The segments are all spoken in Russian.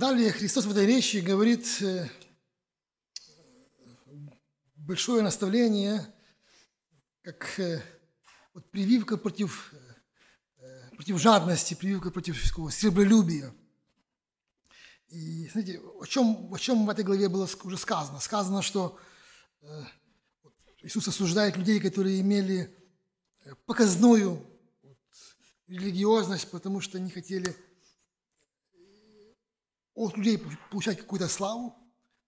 Далее Христос в этой речи говорит э, большое наставление, как э, вот прививка против, э, против жадности, прививка против серебролюбия. И знаете, о чем, о чем в этой главе было уже сказано? Сказано, что Иисус осуждает людей, которые имели показную религиозность, потому что они хотели от людей получать какую-то славу,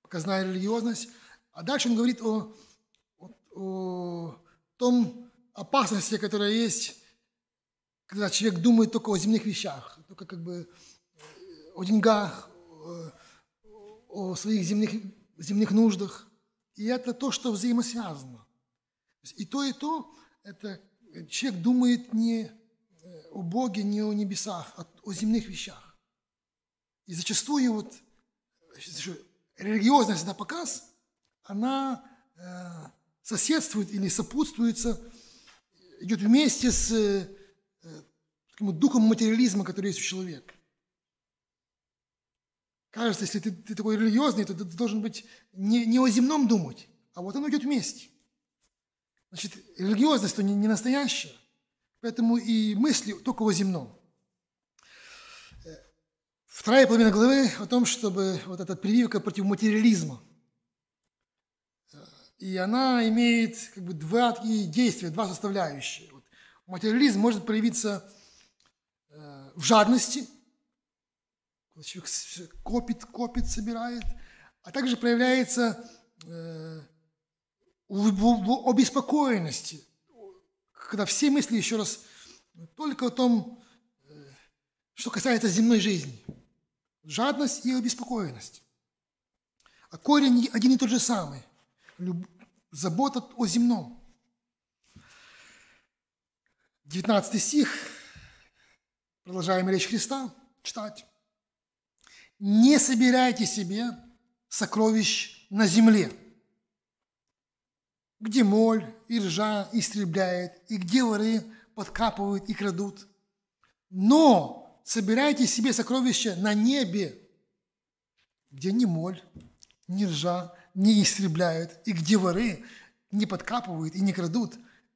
показная религиозность. А дальше он говорит о, о, о том опасности, которая есть, когда человек думает только о земных вещах, только как бы э, о деньгах, о, э, о своих земных, земных нуждах. И это то, что взаимосвязано. И то, и то, это человек думает не э, о Боге, не о небесах, а о земных вещах. И зачастую вот религиозность на показ, она э, соседствует или сопутствуется, идет вместе с э, таким духом материализма, который есть у человека. Кажется, если ты, ты такой религиозный, то ты должен быть не, не о земном думать, а вот оно идет вместе. Значит, религиозность, то не, не настоящая, поэтому и мысли только о земном. Вторая половина главы о том, чтобы вот эта прививка против материализма. И она имеет как бы два такие действия, два составляющие. Вот материализм может проявиться э, в жадности, человек копит, копит, собирает, а также проявляется э, в обеспокоенности, когда все мысли еще раз только о том, э, что касается земной жизни – Жадность и обеспокоенность. А корень один и тот же самый. Люб... Забота о земном. 19 стих. Продолжаем речь Христа читать. «Не собирайте себе сокровищ на земле, где моль и ржа истребляет, и где воры подкапывают и крадут. Но собирайте себе сокровища на небе, где ни моль, ни ржа не истребляют, и где воры не подкапывают и не крадут.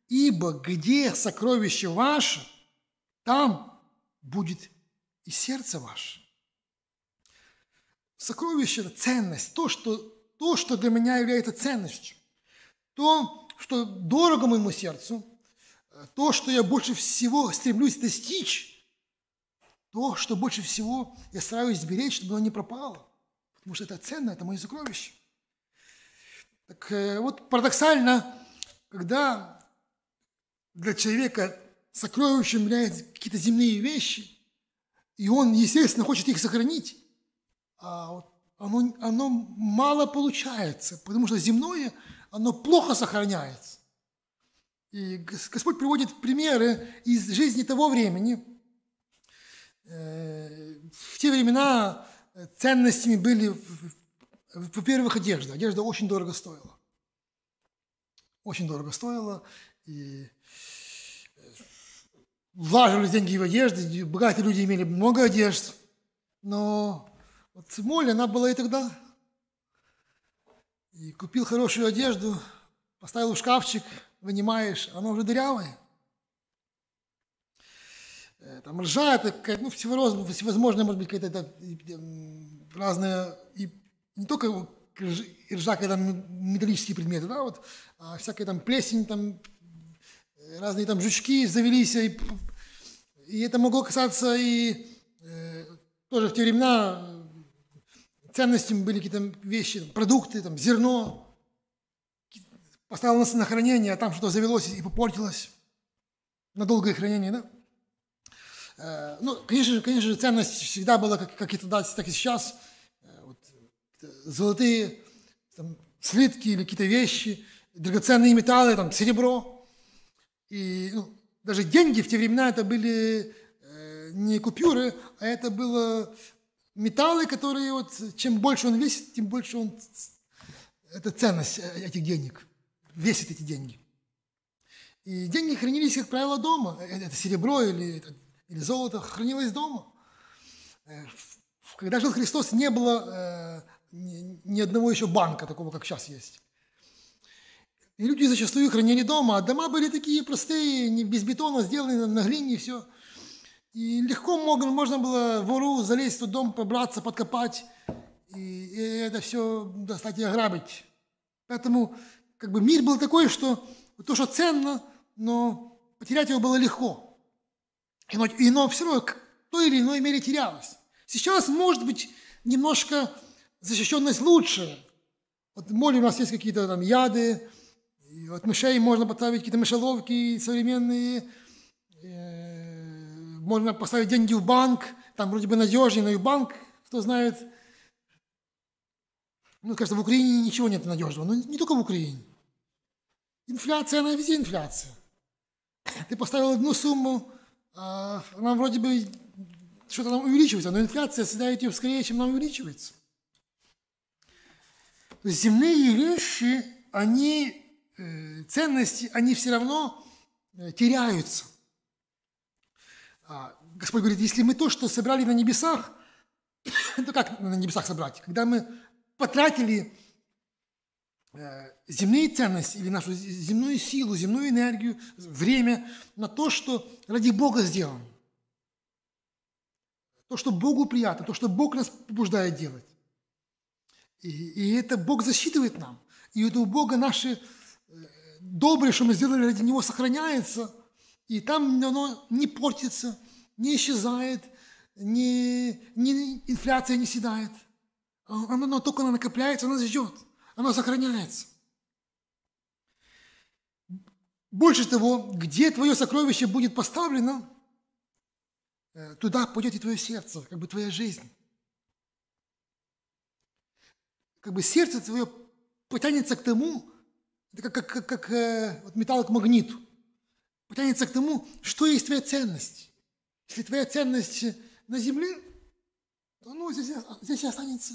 Ибо где сокровище ваше, там будет и сердце ваше. Сокровище – это ценность, то что, то, что для меня является ценностью, то, что дорого моему сердцу, то, что я больше всего стремлюсь достичь, то, что больше всего я стараюсь сберечь, чтобы оно не пропало. Потому что это ценно, это мое сокровище. Так э, вот парадоксально, когда для человека сокровищем являются какие-то земные вещи, и он, естественно, хочет их сохранить, а вот оно, оно мало получается, потому что земное, оно плохо сохраняется. И Господь приводит примеры из жизни того времени – Э, в те времена э, ценностями были, во-первых, одежда. Одежда очень дорого стоила. Очень дорого стоила. И э, вложились деньги в одежду, богатые люди имели много одежд, но вот моль, она была и тогда. И купил хорошую одежду, поставил в шкафчик, вынимаешь, она уже дырявая. Э, там ржа, это какая-то, ну, может быть, какие-то разные, и не только ржа, когда металлические предметы, да, вот, а всякая там плесень, там, э, разные там жучки завелись, и, и это могло касаться и э, тоже в те времена э, ценностями были какие-то вещи, продукты, там, зерно, поставил на хранение, а там что-то завелось и попортилось на долгое хранение, да? Э, ну, конечно же, конечно же, ценность всегда была, как, как и тогда, так и сейчас. Э, вот, э, золотые там, слитки или какие-то вещи, драгоценные металлы, там, серебро. И ну, даже деньги в те времена это были не купюры, а это было металлы, которые вот чем больше он весит, тем больше он это ценность этих денег, весит эти деньги. И деньги хранились, как правило, дома. Это серебро или это или золото хранилось дома. Э, когда жил Христос, не было э, ни одного еще банка такого, как сейчас есть. И люди зачастую хранили дома, а дома были такие простые, без бетона сделанные на глине и все. И легко можно, было вору залезть в тот дом, побраться, подкопать, и это все достать и ограбить. Поэтому как бы мир был такой, что то, что ценно, но потерять его было легко и Оно, и оно все равно к той или иной мере терялось. Сейчас, может быть, немножко защищенность лучше. Вот моли у нас есть какие-то там яды, и от мышей можно поставить какие-то мышеловки современные, э, можно поставить деньги в банк, там вроде бы надежнее, но и банк, кто знает. Ну, кажется, в Украине ничего нет надежного, но не только в Украине. Инфляция, она везде инфляция. Ты поставил одну сумму, а, она вроде бы что-то нам увеличивается, но инфляция съедает ее скорее, чем она увеличивается. Земные вещи, они, э, ценности, они все равно э, теряются. А, Господь говорит, если мы то, что собрали на небесах, то как на небесах собрать? Когда мы потратили Э, земные ценности или нашу земную силу, земную энергию, время на то, что ради Бога сделано. То, что Богу приятно, то, что Бог нас побуждает делать. И, и это Бог засчитывает нам. И это у Бога наши э, доброе, что мы сделали ради Него, сохраняется. И там оно не портится, не исчезает, не, не, инфляция не седает. Оно, оно только оно накопляется, оно ждет оно сохраняется. Больше того, где твое сокровище будет поставлено, э, туда пойдет и твое сердце, как бы твоя жизнь. Как бы сердце твое потянется к тому, это как, как, как, как э, вот металл к магниту, потянется к тому, что есть твоя ценность. Если твоя ценность на земле, то ну, здесь, а, здесь и останется.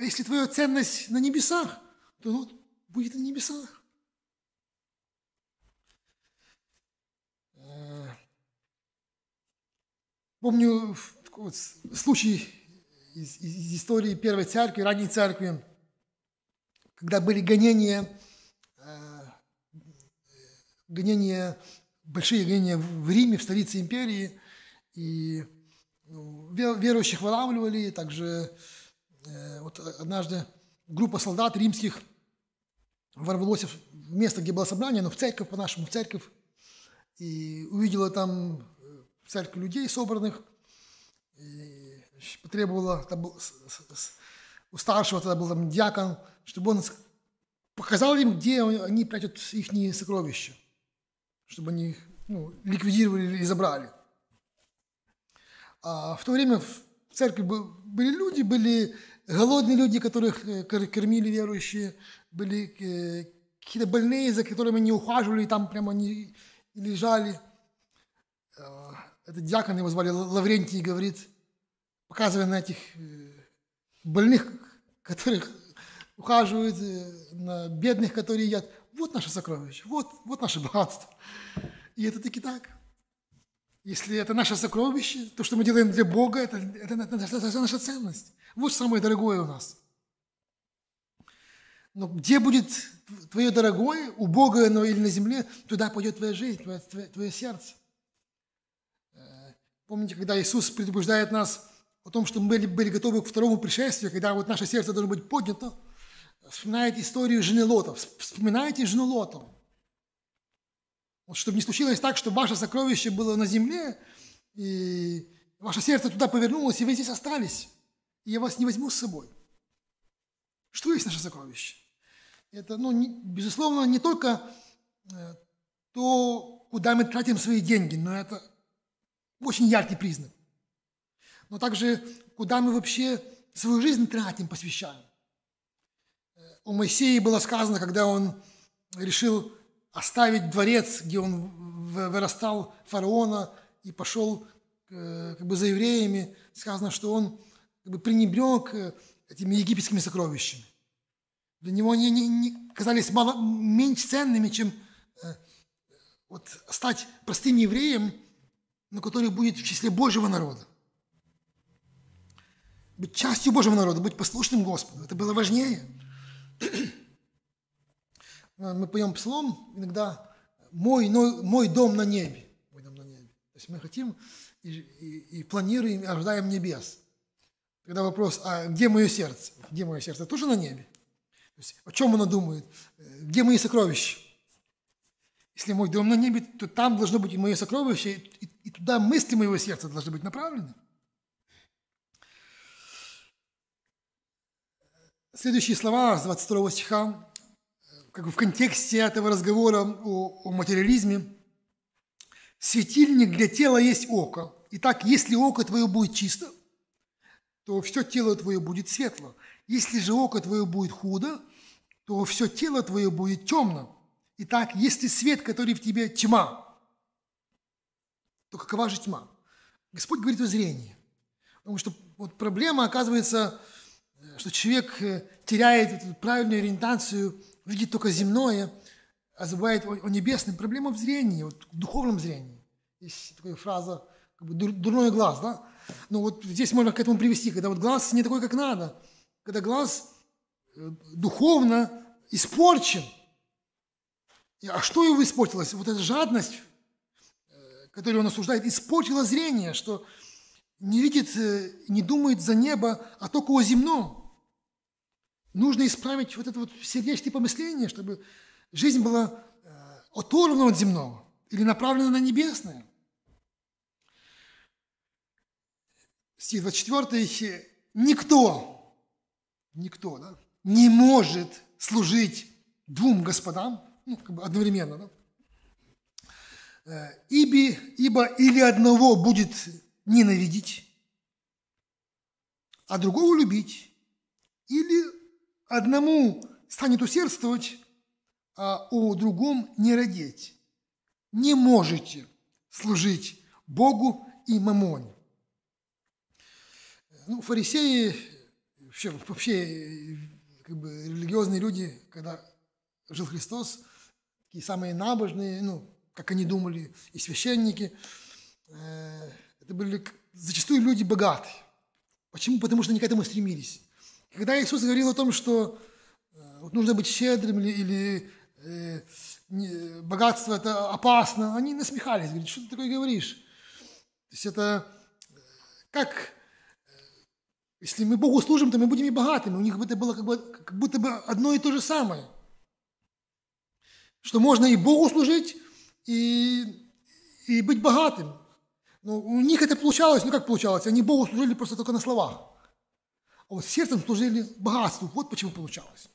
А если твоя ценность на небесах, то ну, будет на небесах. Э, помню вот, случай из, из истории Первой Церкви, ранней Церкви, когда были гонения, э, гонения, большие гонения в Риме, в столице империи, и ну, верующих вылавливали, также Э, вот однажды группа солдат римских ворвалась в место, где было собрание, но ну, в церковь по-нашему, в церковь, и увидела там в э, людей собранных, и потребовала, у старшего тогда был там диакон, чтобы он показал им, где они прячут их сокровища, чтобы они их ну, ликвидировали или забрали. А в то время в церкви были люди, были голодные люди, которых э, кормили верующие, были э, какие-то больные, за которыми они ухаживали, и там прямо они лежали. Э, этот диакон, его звали Лаврентий, говорит, показывая на этих больных, которых ухаживают, на бедных, которые едят. Вот наше сокровище, вот, вот наше богатство. И это таки так. Если это наше сокровище, то, что мы делаем для Бога, это, это, это, наша, это наша ценность. Вот самое дорогое у нас. Но где будет твое дорогое, у Бога, оно или на земле, туда пойдет твоя жизнь, твое, твое, твое сердце. Э, помните, когда Иисус предупреждает нас о том, что мы были, были готовы к второму пришествию, когда вот наше сердце должно быть поднято, вспоминает историю жены Лотов. Вспоминайте жену Лотов чтобы не случилось так, что ваше сокровище было на земле, и ваше сердце туда повернулось, и вы здесь остались, и я вас не возьму с собой. Что есть наше сокровище? Это, ну, не, безусловно, не только э, то, куда мы тратим свои деньги, но это очень яркий признак. Но также, куда мы вообще свою жизнь тратим, посвящаем. Э, у Моисея было сказано, когда он решил оставить дворец, где он вырастал фараона и пошел э, как бы за евреями, сказано, что он как бы пренебрег э, этими египетскими сокровищами. Для него они не, не казались мало, меньше ценными, чем э, вот, стать простым евреем, но который будет в числе Божьего народа. Быть частью Божьего народа, быть послушным Господу. Это было важнее. А, мы поем псалом, иногда «мой, но, мой дом на небе». Мой дом на небе. То есть мы хотим и, и, и планируем, и ожидаем небес. Тогда вопрос, а где мое сердце? Где мое сердце? Тоже на небе? То есть, о чем оно думает? Э, где мои сокровища? Если мой дом на небе, то там должно быть и мои сокровища, и, и туда мысли моего сердца должны быть направлены. Следующие слова с 22 стиха как бы в контексте этого разговора о, о материализме, светильник для тела есть око. Итак, если око твое будет чисто, то все тело твое будет светло. Если же око твое будет худо, то все тело твое будет темно. Итак, если свет, который в тебе тьма, то какова же тьма? Господь говорит о зрении. Потому что вот проблема оказывается, что человек э, теряет правильную ориентацию видит только земное, а забывает о, о небесном. Проблема в зрении, вот, в духовном зрении. Есть такая фраза, как бы дур, дурной глаз, да? Но ну вот здесь можно к этому привести, когда вот глаз не такой, как надо, когда глаз э, духовно испорчен. А что его испортилось? Вот эта жадность, э, которую он осуждает, испортила зрение, что не видит, э, не думает за небо, а только о земном. Нужно исправить вот это вот сердечное помысление, чтобы жизнь была э, оторвана от земного или направлена на небесное. Стих 24. Никто, никто да, не может служить двум господам, ну, как бы одновременно, да? Э, иби, ибо или одного будет ненавидеть, а другого любить, или Одному станет усердствовать, а о другом не родить. Не можете служить Богу и мамоне. Ну, фарисеи, вообще, вообще как бы, религиозные люди, когда жил Христос, такие самые набожные, ну, как они думали, и священники, э, это были зачастую люди богатые. Почему? Потому что они к этому стремились когда Иисус говорил о том, что э, нужно быть щедрым или, или э, богатство это опасно, они насмехались, говорят, что ты такое говоришь? То есть это э, как, э, если мы Богу служим, то мы будем и богатыми. У них это было как, бы, как будто бы одно и то же самое. Что можно и Богу служить, и, и быть богатым. Но у них это получалось, ну как получалось, они Богу служили просто только на словах а вот сердцем служили богатству. Вот почему получалось.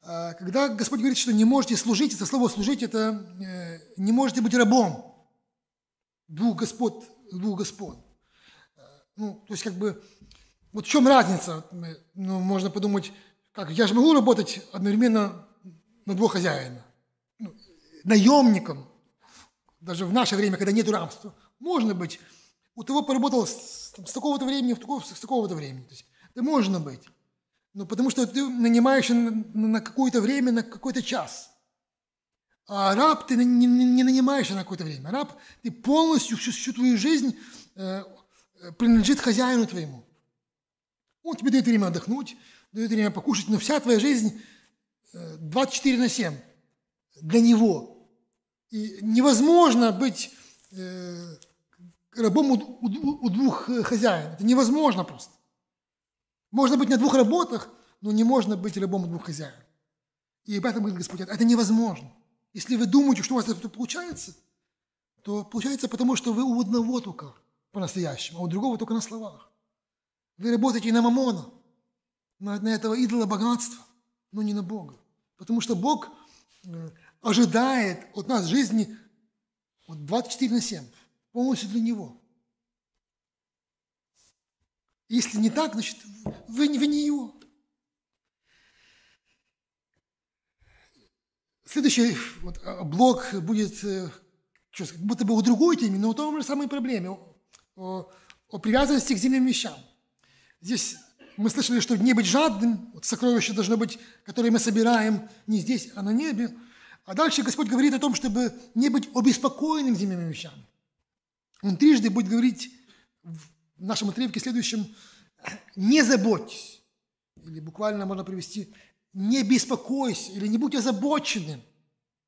А, когда Господь говорит, что не можете служить, это слово «служить» – это э, не можете быть рабом двух господ, двух господ. А, ну, то есть как бы, вот в чем разница? Ну, можно подумать, как, я же могу работать одновременно на двух хозяина, ну, наемником, даже в наше время, когда нет рабства. Можно быть вот его поработал с, там, с такого-то времени, в такого, с такого-то времени. То есть это можно быть. Но ну, потому что ты нанимаешь на, на какое-то время, на какой-то час. А раб ты не, не, не нанимаешь на какое-то время. Раб, ты полностью всю, всю твою жизнь э, э, принадлежит хозяину твоему. Он тебе дает время отдохнуть, дает время покушать, но вся твоя жизнь 24 э, на 7 для него. И невозможно быть э, рабом у, у, у двух э, хозяин. Это невозможно просто. Можно быть на двух работах, но не можно быть рабом у двух хозяин. И об этом говорит Господь. Это невозможно. Если вы думаете, что у вас это получается, то получается потому, что вы у одного только по-настоящему, а у другого только на словах. Вы работаете на мамона, на, на этого идола богатства, но не на Бога. Потому что Бог э, ожидает от нас жизни 24 на 7 полностью для него. Если не так, значит, вы, вы не его. Следующий вот, а, блок будет э, что, как будто бы о другой теме, но о том же самой проблеме, о, о, о привязанности к земным вещам. Здесь мы слышали, что не быть жадным, вот сокровище должно быть, которое мы собираем не здесь, а на небе. А дальше Господь говорит о том, чтобы не быть обеспокоенным земными вещами. Он трижды будет говорить в нашем отрывке следующем «не заботьтесь». Или буквально можно привести «не беспокойся» или «не будь озабоченным»,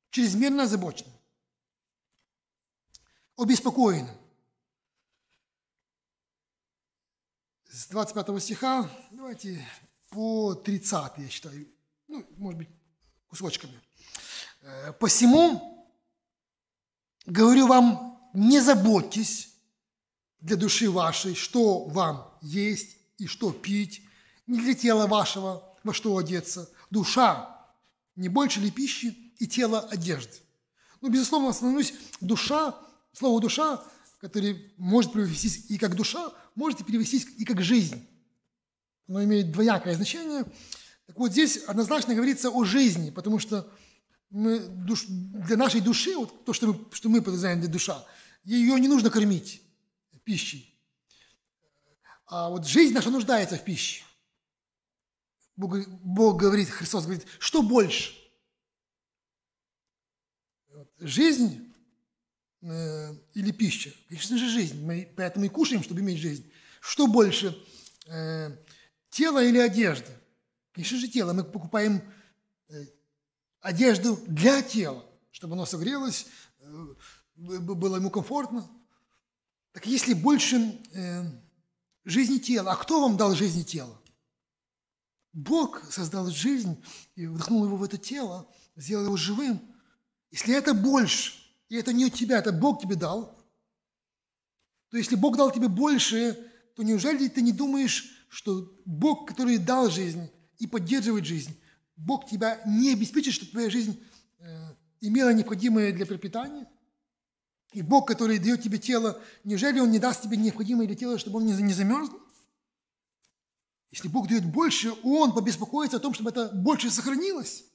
чрезмерно озабоченным, обеспокоенным. С 25 стиха, давайте по 30, я считаю, ну, может быть, кусочками. «Э, «Посему говорю вам, не заботьтесь для души вашей, что вам есть и что пить, не для тела вашего, во что одеться. Душа не больше ли пищи и тело одежды? Ну, безусловно, остановлюсь, душа, слово «душа», которое может перевестись и как душа, может и перевестись и как жизнь. Оно имеет двоякое значение. Так вот, здесь однозначно говорится о жизни, потому что мы, душ, для нашей души, вот то, что мы, что мы подразумеваем для душа, ее не нужно кормить пищей. А вот жизнь наша нуждается в пище. Бог, Бог говорит, Христос говорит, что больше? Жизнь э, или пища? Конечно же, жизнь. Мы поэтому и кушаем, чтобы иметь жизнь. Что больше? Э, тело или одежда? Конечно же, тело. Мы покупаем э, одежду для тела, чтобы оно согрелось, э, было ему комфортно. Так если больше э, жизни тела, а кто вам дал жизни тела? Бог создал жизнь и вдохнул его в это тело, сделал его живым. Если это больше, и это не у тебя, это Бог тебе дал, то если Бог дал тебе больше, то неужели ты не думаешь, что Бог, который дал жизнь и поддерживает жизнь, Бог тебя не обеспечит, чтобы твоя жизнь э, имела необходимое для пропитания? И Бог, который дает тебе тело, неужели Он не даст тебе необходимое для тела, чтобы он не замерз? Если Бог дает больше, Он побеспокоится о том, чтобы это больше сохранилось.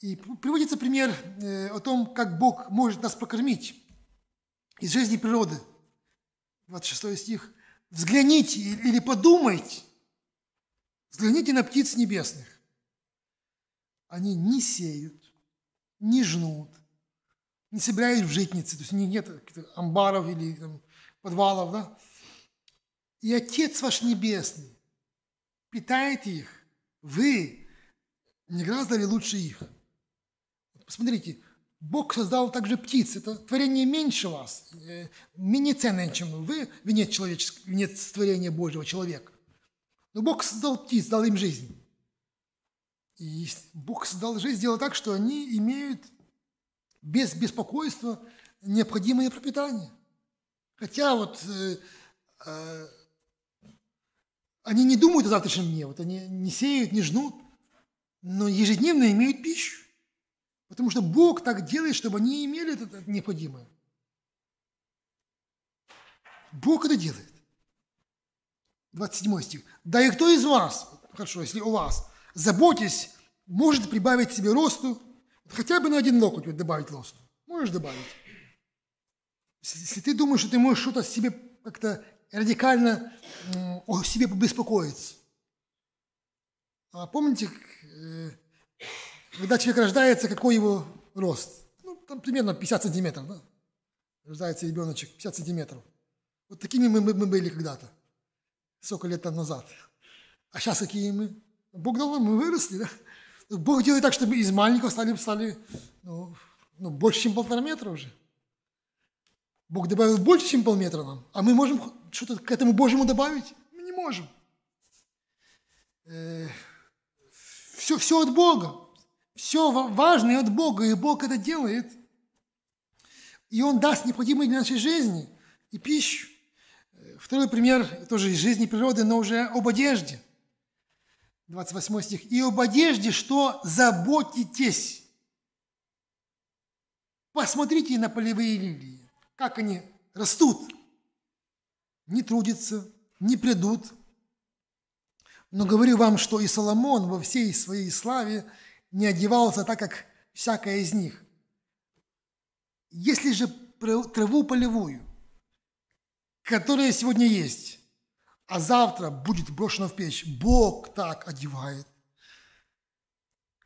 И приводится пример э, о том, как Бог может нас покормить из жизни природы. 26 стих. «Взгляните или подумайте, взгляните на птиц небесных. Они не сеют, не жнут, не собирались в житницы, то есть нет амбаров или там, подвалов, да? И Отец ваш Небесный питает их. Вы не гораздо ли лучше их? Посмотрите, Бог создал также птиц. Это творение меньше вас, э, менее ценное, чем вы, венец, человеческого, венец творения Божьего, человека. Но Бог создал птиц, дал им жизнь. И Бог создал жизнь, сделал так, что они имеют без беспокойства необходимое пропитание. Хотя вот э, э, они не думают о завтрашнем дне, вот они не сеют, не жнут, но ежедневно имеют пищу. Потому что Бог так делает, чтобы они имели это, это необходимое. Бог это делает. 27 стих. «Да и кто из вас, хорошо, если у вас, заботясь, может прибавить себе росту, Хотя бы на один локоть вот добавить лост. Можешь добавить. Если ты думаешь, что ты можешь что-то себе как-то радикально о себе побеспокоиться. А помните, э, когда человек рождается, какой его рост? Ну, там примерно 50 сантиметров, да? Рождается ребеночек 50 сантиметров. Вот такими мы, мы, мы были когда-то, сколько лет назад. А сейчас какие мы? Бог дал нам, мы выросли, да? Бог делает так, чтобы из маленького стали, стали ну, ну, больше, чем полтора метра уже. Бог добавил больше, чем полметра нам, а мы можем что-то к этому Божьему добавить? Мы не можем. Все, э, все от Бога. Все важное от Бога, и Бог это делает. И Он даст необходимые для нашей жизни и пищу. Э, второй пример тоже из жизни природы, но уже об одежде – 28 стих. «И об одежде что заботитесь?» Посмотрите на полевые лилии, как они растут. Не трудятся, не придут. Но говорю вам, что и Соломон во всей своей славе не одевался так, как всякая из них. Если же траву полевую, которая сегодня есть, а завтра будет брошено в печь. Бог так одевает.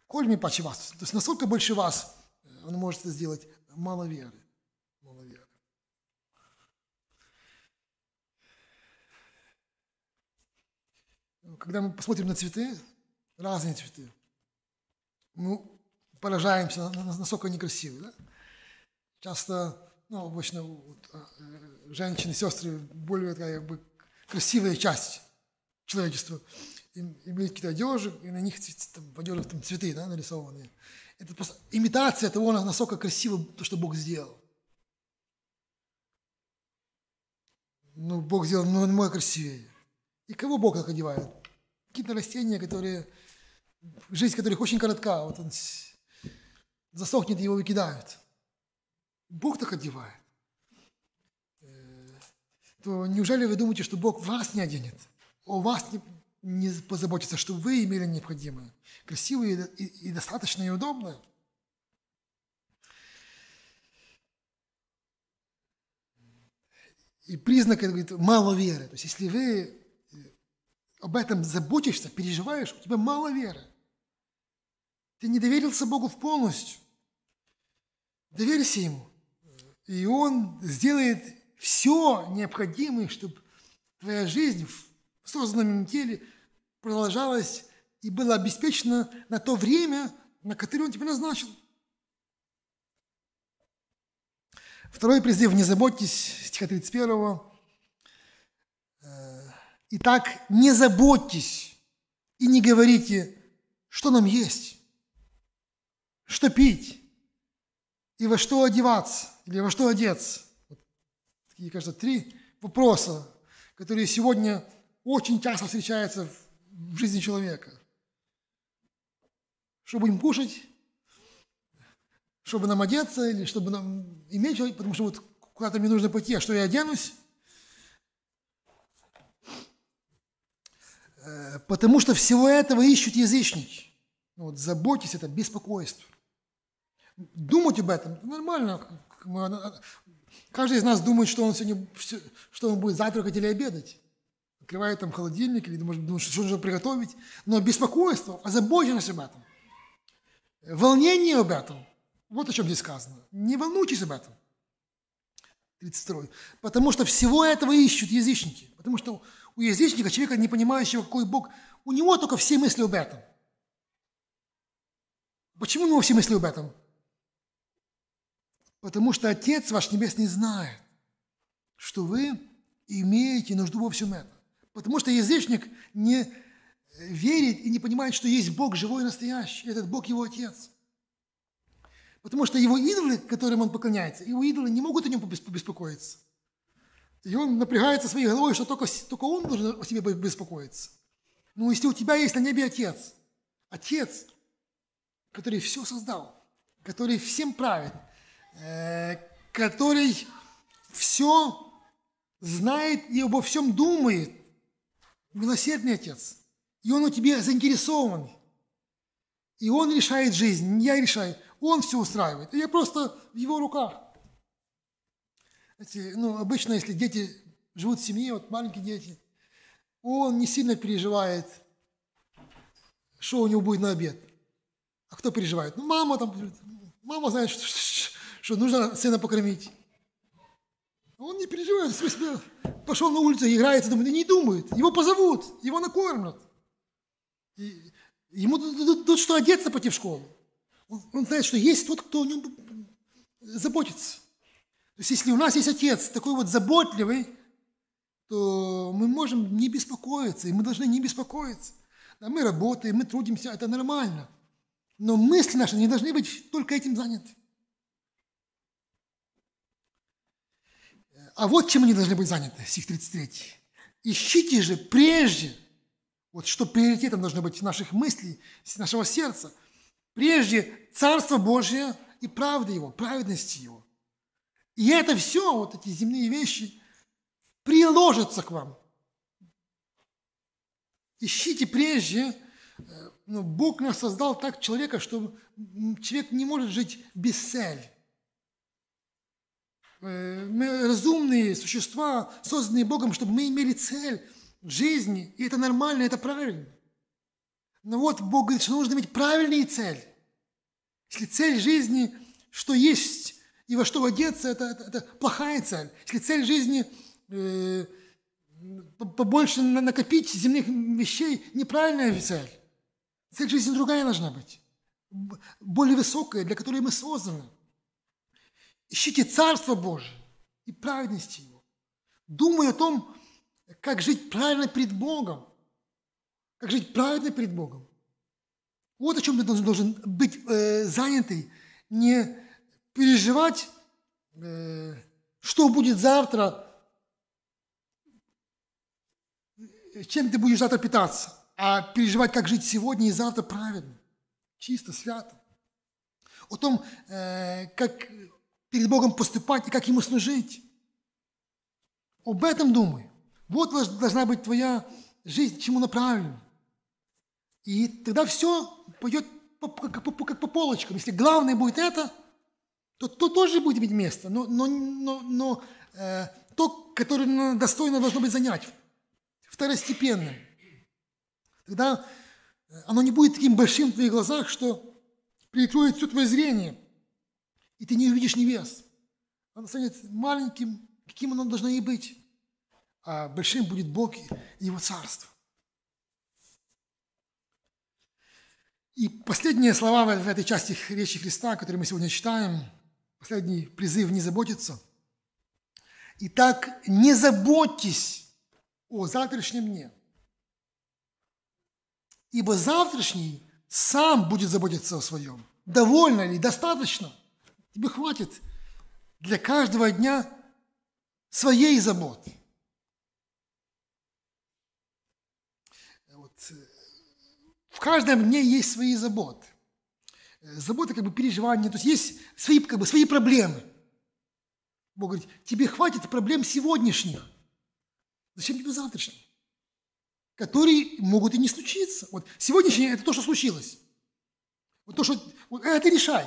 Коль мне паче вас, то есть насколько больше вас э, он может сделать, мало веры. Мало веры. Когда мы посмотрим на цветы, разные цветы, мы поражаемся, насколько они красивы. Да? Часто, ну, обычно вот, э, женщины, сестры более такая, как бы, красивая часть человечества. Имеет какие-то одежи, и на них там, в одежах там, цветы да, нарисованные. Это просто имитация того, насколько красиво то, что Бог сделал. Ну, Бог сделал ну, мой красивее. И кого Бог так одевает? Какие-то растения, которые, жизнь которых очень коротка. Вот он засохнет, его выкидают. Бог так одевает то неужели вы думаете, что Бог вас не оденет, о вас не, не позаботится, чтобы вы имели необходимое, красивое и, и, и достаточное, и удобное? И признак, это говорит, мало веры. То есть, если вы э, об этом заботишься, переживаешь, у тебя мало веры. Ты не доверился Богу в полностью. Доверься Ему. И Он сделает все необходимое, чтобы твоя жизнь в созданном теле продолжалась и была обеспечена на то время, на которое он тебя назначил. Второй призыв «Не заботьтесь», стиха 31. «Э, «Итак, не заботьтесь и не говорите, что нам есть, что пить и во что одеваться или во что одеться, такие, кажется, три вопроса, которые сегодня очень часто встречаются в жизни человека. Что будем кушать? Чтобы нам одеться или чтобы нам иметь человек, потому что вот куда-то мне нужно пойти, а что я оденусь? Э, потому что всего этого ищут язычники. Ну вот, заботьтесь, это беспокойство. Думать об этом нормально, Каждый из нас думает, что он сегодня, что он будет завтракать или обедать. Открывает там холодильник или может, думает, что нужно приготовить. Но беспокойство, озабоченность об этом, волнение об этом. Вот о чем здесь сказано. Не волнуйтесь об этом. 32. Потому что всего этого ищут язычники. Потому что у язычника, человека, не понимающего, какой Бог, у него только все мысли об этом. Почему у него все мысли об этом? потому что Отец ваш Небесный знает, что вы имеете нужду во всем этом. Потому что язычник не э, верит и не понимает, что есть Бог живой и настоящий, этот Бог его Отец. Потому что его идолы, которым он поклоняется, его идолы не могут о нем беспокоиться. И он напрягается своей головой, что только, только он должен о себе беспокоиться. Но ну, если у тебя есть на небе Отец, Отец, который все создал, который всем правит – Э, который все знает и обо всем думает. Милосердный Отец. И Он у тебя заинтересован. И Он решает жизнь, не я решаю. Он все устраивает. И я просто в Его руках. Знаете, ну, обычно, если дети живут в семье, вот маленькие дети, он не сильно переживает, что у него будет на обед. А кто переживает? Ну, мама там, мама знает, что, что нужно сына покормить. А он не переживает, в смысле, пошел на улицу, играется, думает, и не думает. Его позовут, его накормят. И ему тут что одеться пойти в школу. Он, он знает, что есть тот, кто о нем заботится. То есть если у нас есть отец такой вот заботливый, то мы можем не беспокоиться, и мы должны не беспокоиться. Да, мы работаем, мы трудимся, это нормально. Но мысли наши не должны быть только этим заняты. А вот чем они должны быть заняты, стих 33. Ищите же прежде, вот что приоритетом должно быть наших мыслей, нашего сердца, прежде Царство Божие и правды Его, праведности Его. И это все, вот эти земные вещи, приложится к вам. Ищите прежде, э, ну, Бог нас создал так человека, что человек не может жить без цели. Э, мы разумные существа, созданные Богом, чтобы мы имели цель жизни. И это нормально, это правильно. Но вот Бог говорит, что нужно иметь правильные цели. Если цель жизни, что есть и во что одеться, это, это, это плохая цель. Если цель жизни э, побольше накопить земных вещей, неправильная цель. Цель жизни другая должна быть, более высокая, для которой мы созданы. Ищите Царство Божие и праведности Его. Думай о том, как жить правильно перед Богом. Как жить правильно перед Богом. Вот о чем ты должен, быть э, занятый. Не переживать, э, что будет завтра, чем ты будешь завтра питаться, а переживать, как жить сегодня и завтра правильно, чисто, свято. О том, э, как перед Богом поступать и как Ему служить. Об этом думай. Вот должна быть твоя жизнь, чему направлена. И тогда все пойдет по, как, по, как по полочкам. Если главное будет это, то, то тоже будет иметь место, но, но, но, но э, то, которое достойно должно быть занять, второстепенным. Тогда э, оно не будет таким большим в твоих глазах, что перекроет все твое зрение и ты не увидишь невест. Она станет маленьким, каким она должна и быть. А большим будет Бог и Его Царство. И последние слова в этой части речи Христа, которые мы сегодня читаем, последний призыв не заботиться. Итак, не заботьтесь о завтрашнем дне, ибо завтрашний сам будет заботиться о своем. Довольно ли, достаточно – Тебе хватит для каждого дня своей заботы. Вот. Э, в каждом дне есть свои заботы. Э, заботы, как бы переживания, то есть есть свои, как бы, свои проблемы. Бог говорит, тебе хватит проблем сегодняшних. Зачем тебе завтрашние? Которые могут и не случиться. Вот сегодняшнее – это то, что случилось. Вот то, что… Вот это решай.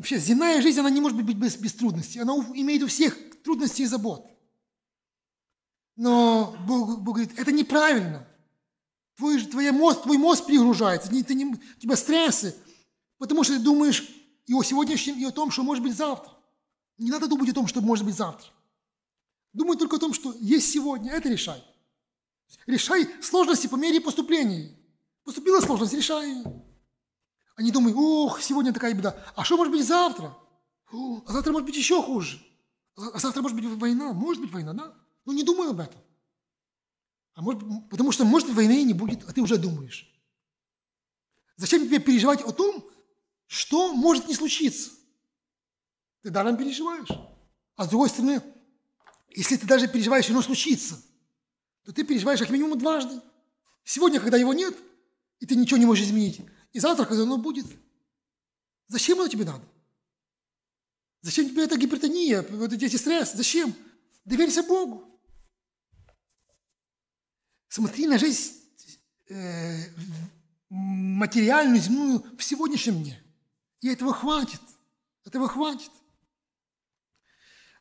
Вообще, земная жизнь, она не может быть без, без трудностей. Она имеет у всех трудности и забот. Но Бог, Бог говорит, это неправильно. Твой, твоя мозг, твой мозг перегружается, ты не, у тебя стрессы, потому что ты думаешь и о сегодняшнем, и о том, что может быть завтра. Не надо думать о том, что может быть завтра. Думай только о том, что есть сегодня, это решай. Решай сложности по мере поступления. Поступила сложность, решай ее. Они думают, ух, сегодня такая беда. А что может быть завтра? а завтра может быть еще хуже. А, а завтра может быть война. Может быть война, да? Ну не думай об этом. А может, потому что, может, войны и не будет, а ты уже думаешь. Зачем тебе переживать о том, что может не случиться? Ты даром переживаешь. А с другой стороны, если ты даже переживаешь, и оно случится, то ты переживаешь как минимум дважды. Сегодня, когда его нет, и ты ничего не можешь изменить, и завтра, когда оно будет, зачем оно тебе надо? Зачем тебе эта гипертония, вот эти стресс? Зачем? Доверься Богу. Смотри на жизнь э, материальную, земную в сегодняшнем дне. И этого хватит. Этого хватит.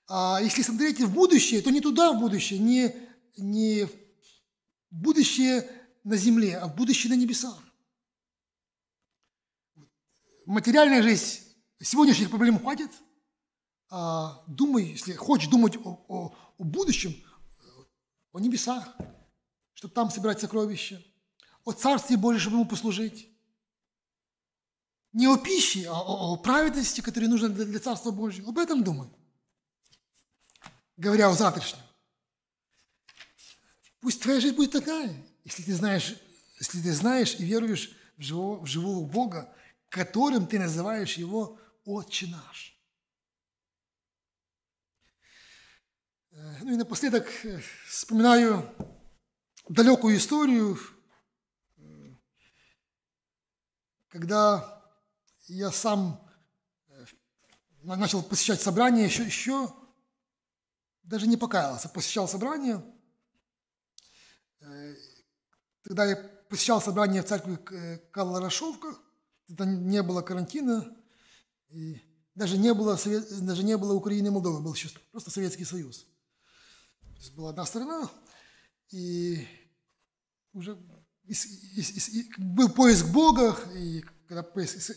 А если смотреть в будущее, то не туда в будущее, не, не в будущее на земле, а в будущее на небесах материальная жизнь, сегодняшних проблем хватит. А, думай, если хочешь думать о, о, о будущем, о небесах, чтобы там собирать сокровища, о Царстве Божьем, чтобы ему послужить. Не о пище, а о, о праведности, которая нужна для, для Царства Божьего. Об этом думай, говоря о завтрашнем. Пусть твоя жизнь будет такая, если ты знаешь, если ты знаешь и веруешь в живого, в живого Бога, которым ты называешь его «Отче наш». Э, ну и напоследок э, вспоминаю далекую историю, э, когда я сам начал посещать собрания, еще, еще даже не покаялся, посещал собрания. Тогда я посещал собрание в церкви Каларашовка – это не было карантина, и даже не было, даже не было Украины и Молдовы, был еще просто Советский Союз. То есть была одна страна, и уже и, и, и, был поиск Бога, и когда поиск,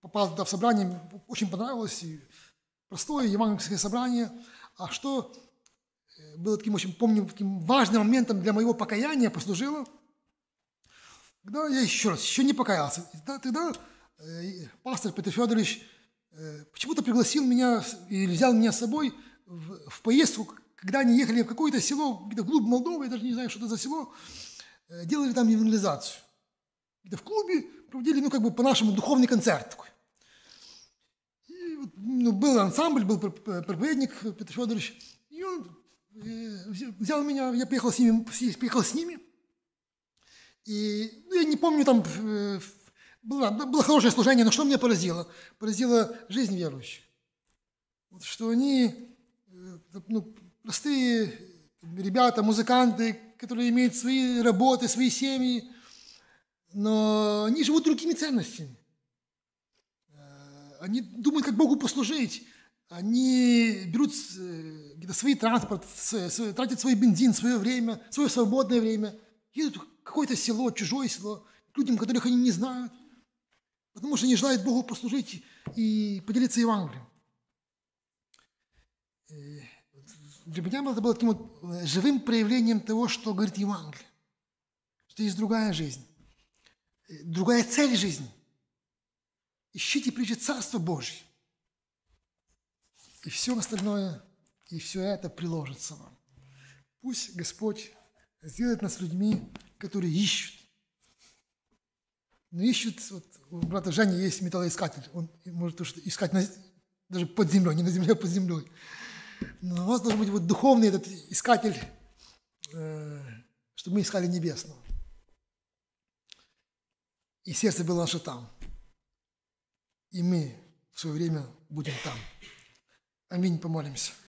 попал туда в собрание, очень понравилось, и простое евангельское собрание. А что э, было таким очень, помню, таким важным моментом для моего покаяния послужило – когда я еще раз, еще не покаялся, тогда, тогда э, пастор Петр Федорович э, почему-то пригласил меня или взял меня с собой в, в поездку, когда они ехали в какое-то село, где-то глубь Молдовы, я даже не знаю, что это за село, э, делали там евангелизацию. Где-то в клубе проводили, ну, как бы по-нашему, духовный концерт такой. И, ну, был ансамбль, был проповедник Петр Федорович, и он э, взял меня, я приехал с ними, поехал с ними, и ну, я не помню, там э, было, было хорошее служение, но что меня поразило? Поразила жизнь верующих. Вот, что они, э, ну, простые ребята, музыканты, которые имеют свои работы, свои семьи, но они живут другими ценностями. Э, они думают, как Богу послужить. Они берут э, свои транспорт, тратят свой бензин, свое время, свое свободное время, едут какое-то село, чужое село, людям, которых они не знают, потому что они желают Богу послужить и поделиться Евангелием. Э, для меня это было таким вот э, живым проявлением того, что говорит Евангелие, что есть другая жизнь, э, другая цель жизни. Ищите прежде Царство Божье, и все остальное, и все это приложится вам. Пусть Господь сделает нас людьми которые ищут. Но ну, ищут, вот у брата Жени есть металлоискатель, он может искать на, даже под землей, не на земле, а под землей. Но у нас должен быть вот духовный этот искатель, э, чтобы мы искали небесного. И сердце было наше там. И мы в свое время будем там. Аминь, помолимся.